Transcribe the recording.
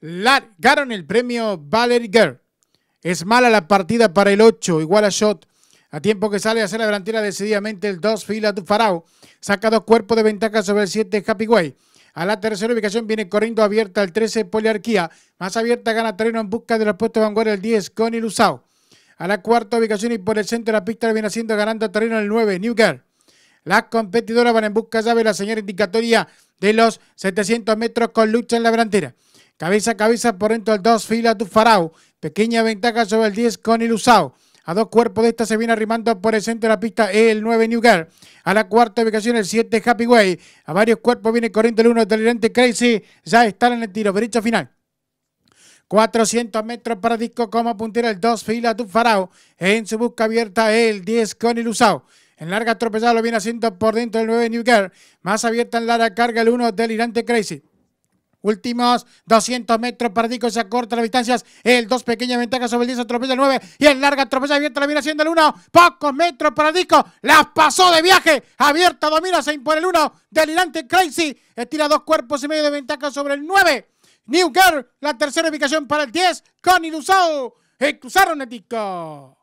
largaron el premio Valerie Girl. Es mala la partida para el 8, igual a Shot. A tiempo que sale a hacer la delantera decididamente el 2, fila de Farao. Saca dos cuerpos de ventaja sobre el 7, Happy Way. A la tercera ubicación viene corriendo abierta el 13, Poliarquía. Más abierta gana terreno en busca de los puestos de vanguardia el 10, Connie Lusao. A la cuarta ubicación y por el centro de la pista viene haciendo ganando terreno el 9, New Girl. Las competidoras van en busca de la señora indicatoria de los 700 metros con lucha en la delantera. Cabeza a cabeza por dentro del 2, fila tu Farao. Pequeña ventaja sobre el 10 con Ilusao. A dos cuerpos de esta se viene arrimando por el centro de la pista el 9 New A la cuarta ubicación el 7 Happy Way. A varios cuerpos viene corriendo el 1 Delirante Crazy. Ya están en el tiro. Derecha final. 400 metros para Disco como puntera el 2 fila tu Farao. En su busca abierta el 10 con Ilusao. En larga atropellada lo viene haciendo por dentro del 9 New Más abierta en larga carga el 1 Delirante Crazy. Últimos 200 metros para disco, se acorta las distancias. El 2, pequeña ventaja sobre el 10, atropella el 9. Y el larga, atropella abierta, la viene haciendo el 1. Pocos metros para disco, las pasó de viaje. Abierta, domina, se impone el 1. Delirante, Crazy, estira dos cuerpos y medio de ventaja sobre el 9. New Girl, la tercera ubicación para el 10, con Ilusao. Cruzaron el Dico.